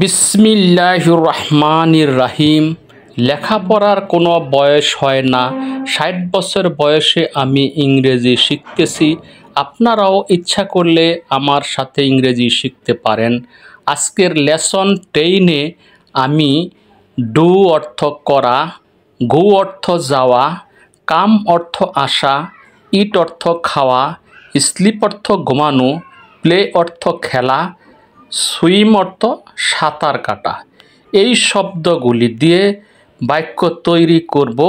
বিসমিল্লাহুর রহমানির রাহিম লেখাপড়ার কোনো বয়স হয় না ষাট বছর বয়সে আমি ইংরেজি শিখতেছি আপনারাও ইচ্ছা করলে আমার সাথে ইংরেজি শিখতে পারেন আজকের লেসন টেইনে আমি ডু অর্থ করা গু অর্থ যাওয়া কাম অর্থ আসা ইট অর্থ খাওয়া স্লিপ অর্থ ঘুমানো প্লে অর্থ খেলা সুইম অর্থ সাঁতার কাটা এই শব্দগুলি দিয়ে বাক্য তৈরি করব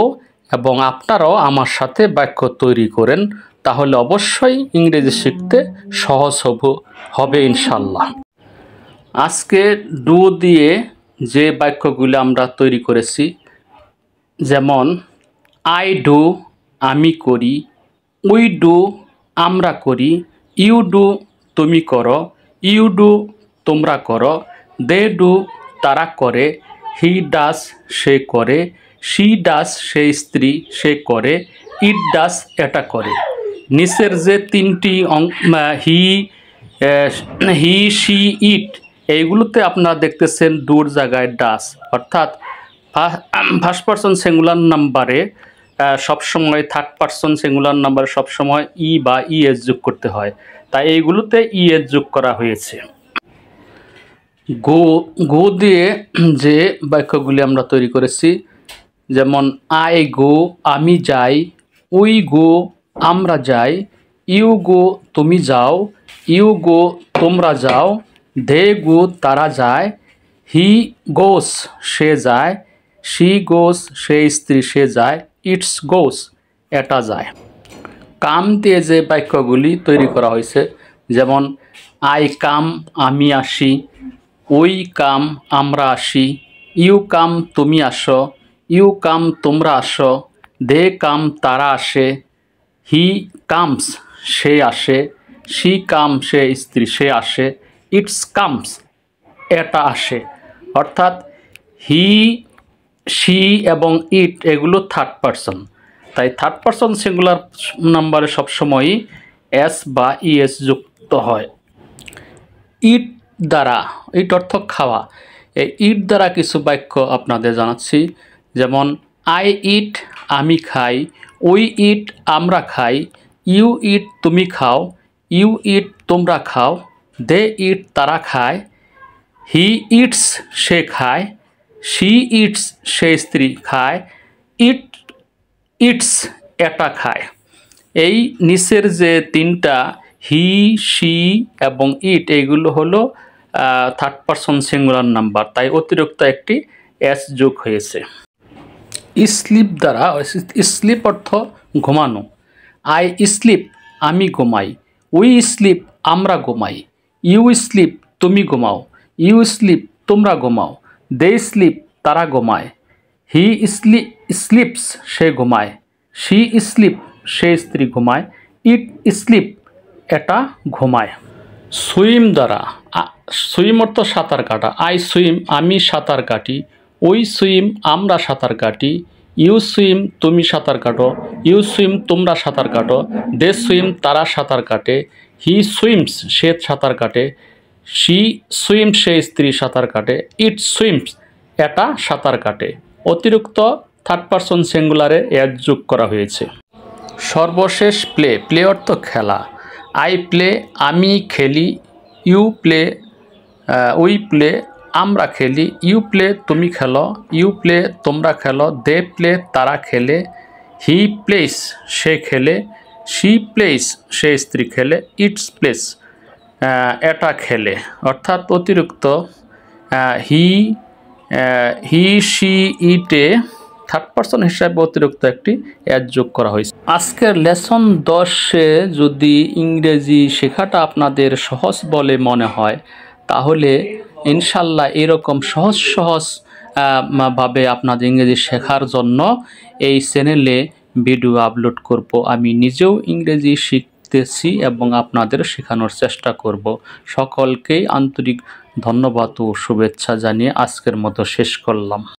এবং আপনারাও আমার সাথে বাক্য তৈরি করেন তাহলে অবশ্যই ইংরেজি শিখতে সহজ হব হবে ইনশাল্লাহ আজকে ডু দিয়ে যে বাক্যগুলি আমরা তৈরি করেছি যেমন আই ডু আমি করি উই ডু আমরা করি ইউ ডু তুমি করো ইউ ডু তোমরা করো দে ডু তারা করে হি ডাস সে করে শি ডাস সে স্ত্রী সে করে ইট ডাস এটা করে নিচের যে তিনটি হি হি শি ইট এইগুলোতে আপনারা দেখতেছেন দূর জায়গায় ডাস অর্থাৎ ফার্স্ট পার্সন সেঙ্গুলার নাম্বারে সবসময় থার্ড পার্সন সেঙ্গুলার নাম্বারে সবসময় ই বা ই এস যোগ করতে হয় তাই এইগুলোতে ই এস যোগ করা হয়েছে গো গো দিয়ে যে বাক্যগুলি আমরা তৈরি করেছি যেমন আই গো আমি যাই উই গো আমরা যাই ইউ গো তুমি যাও ইউ গো তোমরা যাও দে গো তারা যায় হি গোস সে যায় শি গোস সে স্ত্রী সে যায় ইটস গোস এটা যায় কাম দিয়ে যে বাক্যগুলি তৈরি করা হয়েছে যেমন আই কাম আমি আসি ওই কাম আমরা আসি ইউ কাম তুমি আসো ইউ কাম তোমরা আসো দে কাম তারা আসে হি কামস সে আসে সি কাম সে স্ত্রী সে আসে ইটস কামস এটা আসে অর্থাৎ হি সি এবং ইট এগুলো থার্ড পারসন তাই থার্ড পারসন সিঙ্গুলার নাম্বারে সবসময়ই এস বা ইএস যুক্ত হয় ইট দ্বারা ইট অর্থ খাওয়া এই ইট দ্বারা কিছু বাক্য আপনাদের জানাচ্ছি যেমন আই ইট আমি খাই উই ইট আমরা খাই ইউ ইট তুমি খাও ইউ ইট তোমরা খাও দে ইট তারা খায় হি ইটস সে খায় শি ইটস সে স্ত্রী খায় ইট ইটস এটা খায় এই নিচের যে তিনটা হি শি এবং ইট এইগুলো হলো থার্ড পারসন সিঙ্গুলার নাম্বার তাই অতিরিক্ত একটি এস যোগ হয়েছে স্লিপ দ্বারা স্লিপ অর্থ ঘুমানো আই স্লিপ আমি ঘুমাই উই স্লিপ আমরা ঘুমাই ইউ স্লিপ তুমি ঘুমাও ইউ স্লিপ তোমরা ঘুমাও দে স্লিপ তারা ঘুমায় হি স্লি স্লিপস সে ঘুমায় শি স্লিপ সে স্ত্রী ঘুমায় ইট স্লিপ এটা ঘুমায় সুইম দ্বারা সুইম অর্থ সাঁতার কাটা আই সুইম আমি সাঁতার কাটি ওই সুইম আমরা সাঁতার কাটি ইউ সুইম তুমি সাঁতার কাটো ইউ সুইম তোমরা সাঁতার কাটো দে সুইম তারা সাঁতার কাটে হি সুইমস সে সাঁতার কাটে শি সুইম সে স্ত্রী সাঁতার কাটে ইট সুইমস এটা সাঁতার কাটে অতিরিক্ত থার্ড পার্সন সিঙ্গুলারে অ্যাড যোগ করা হয়েছে সর্বশেষ প্লে প্লে অর্থ খেলা আই প্লে আমি খেলি ইউ প্লে উই প্লে আমরা খেলি ইউ প্লে তুমি খেলো ইউ প্লে তোমরা খেলো দে প্লে তারা খেলে হি প্লেস সে খেলে সি প্লেস সে স্ত্রী খেলে ইটস প্লেস এটা খেলে অর্থাৎ অতিরিক্ত হি হি সি ইটে থার্ড পার্সন হিসাবে অতিরিক্ত একটি অ্যাড যোগ করা হয়েছে আজকের লেসন দশে যদি ইংরেজি শেখাটা আপনাদের সহজ বলে মনে হয় তাহলে ইনশাল্লাহ এরকম সহজ সহজ ভাবে আপনাদের ইংরেজি শেখার জন্য এই চ্যানেলে ভিডিও আপলোড করব আমি নিজেও ইংরেজি শিখতেছি এবং আপনাদের শেখানোর চেষ্টা করব সকলকেই আন্তরিক ধন্যবাদ ও শুভেচ্ছা জানিয়ে আজকের মতো শেষ করলাম